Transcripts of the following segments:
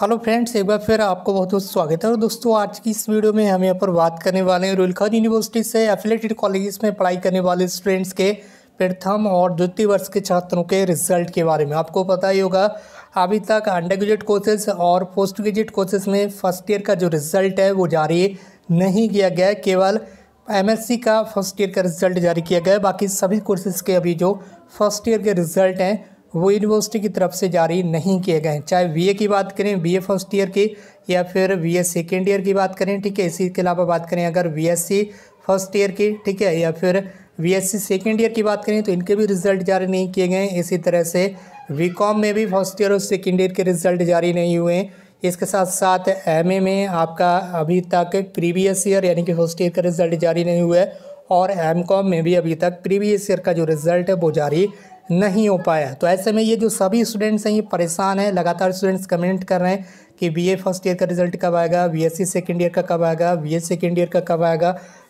hello friends एक बार फिर आपको बहुत बहुत स्वागत है और दोस्तों आज की इस वीडियो में हम यहाँ पर बात करने वाले हैं खान यूनिवर्सिटी से एफिलेटेड कॉलेजेस में पढ़ाई करने वाले स्टूडेंट्स के प्रथम और द्वितीय वर्ष के छात्रों के रिजल्ट के बारे में आपको पता ही होगा अभी तक अंडर ग्रेजुएट कोर्सेज और पोस्ट ग्रेजुएट कोर्सेज में फर्स्ट ईयर का जो रिजल्ट है वो जारी नहीं किया गया है केवल एम का फर्स्ट ईयर का रिजल्ट जारी किया गया है बाकी सभी कोर्सेज़ के अभी जो फर्स्ट ईयर के रिजल्ट हैं वो यूनिवर्सिटी की तरफ से जारी नहीं किए गए हैं चाहे बीए की बात करें बीए फर्स्ट ईयर की या फिर बीए सेकेंड ईयर की बात करें ठीक है इसी के अलावा बात करें अगर बीएससी फर्स्ट ईयर की ठीक है या फिर बीएससी सेकेंड ईयर की बात करें तो इनके भी रिजल्ट जारी नहीं किए गए हैं इसी तरह से कॉम में भी फर्स्ट ईयर और सेकेंड ईयर के रिजल्ट जारी नहीं हुए हैं इसके साथ साथ एम में आपका अभी तक प्रीवियस ईयर यानी कि फर्स्ट ईयर का रिजल्ट जारी नहीं हुआ है और एम कॉम में भी अभी तक प्रीवियस ईयर का जो रिज़ल्ट है वो जारी नहीं हो पाया तो ऐसे में ये जो सभी स्टूडेंट्स हैं ये परेशान हैं लगातार स्टूडेंट्स कमेंट कर रहे हैं कि बीए फर्स्ट ईयर का रिजल्ट कब आएगा बीएससी सेकंड ईयर का कब आएगा बीए सेकंड ईयर का कब आएगा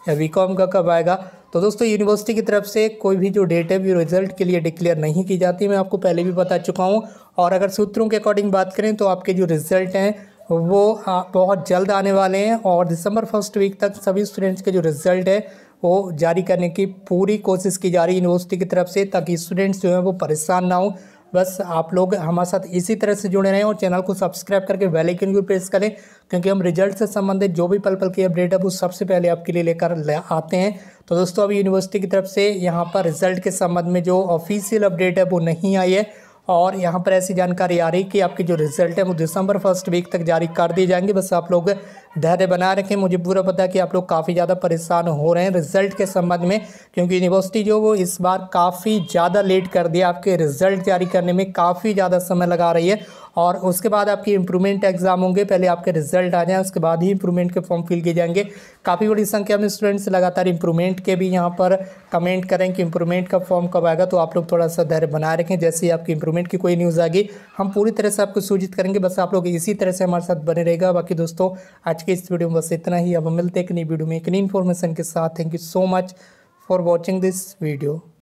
या बीकॉम का कब आएगा तो दोस्तों यूनिवर्सिटी की तरफ से कोई भी जो डेट है वो रिजल्ट के लिए डिक्लेयर नहीं की जाती मैं आपको पहले भी बता चुका हूँ और अगर सूत्रों के अकॉर्डिंग बात करें तो आपके जो रिजल्ट हैं वो हाँ, बहुत जल्द आने वाले हैं और दिसंबर फर्स्ट वीक तक सभी स्टूडेंट्स के जो रिज़ल्ट है वो जारी करने की पूरी कोशिश की जा रही है यूनिवर्सिटी की तरफ से ताकि स्टूडेंट्स जो हैं वो परेशान ना हो बस आप लोग हमारे साथ इसी तरह से जुड़े रहें और चैनल को सब्सक्राइब करके बेल आइकन प्रेस करें क्योंकि हम रिजल्ट से संबंधित जो भी पल पल की अपडेट है वो सबसे पहले आपके लिए लेकर आते हैं तो दोस्तों अभी यूनिवर्सिटी की तरफ से यहाँ पर रिजल्ट के संबंध में जो ऑफिशियल अपडेट है वो नहीं आई है और यहाँ पर ऐसी जानकारी आ रही कि आपके जो रिजल्ट है वो दिसंबर फर्स्ट वीक तक जारी कर दिए जाएंगे बस आप लोग धैर्य बनाए रखें मुझे पूरा पता है कि आप लोग काफ़ी ज़्यादा परेशान हो रहे हैं रिजल्ट के संबंध में क्योंकि यूनिवर्सिटी जो वो इस बार काफ़ी ज़्यादा लेट कर दिया आपके रिजल्ट जारी करने में काफ़ी ज़्यादा समय लगा रही है और उसके बाद आपकी इंप्रूवमेंट एग्जाम होंगे पहले आपके रिजल्ट आ जाए उसके बाद ही इंप्रूवमेंट के फॉर्म फिल किए जाएंगे काफ़ी बड़ी संख्या में स्टूडेंट्स लगातार इंप्रूवमेंट के भी यहाँ पर कमेंट करें कि इंप्रूवमेंट का फॉर्म कब आएगा तो आप लोग थोड़ा सा धैर्य बनाए रखें जैसे ही आपकी इंप्रूवमेंट की कोई न्यूज़ आएगी हम पूरी तरह से आपको सूचित करेंगे बस आप लोग इसी तरह से हमारे साथ बने रहेगा बाकी दोस्तों आज के इस वीडियो में बस इतना ही अब मिलते एक नई वीडियो में एक नई इन्फॉर्मेशन के साथ thank you so much for watching this video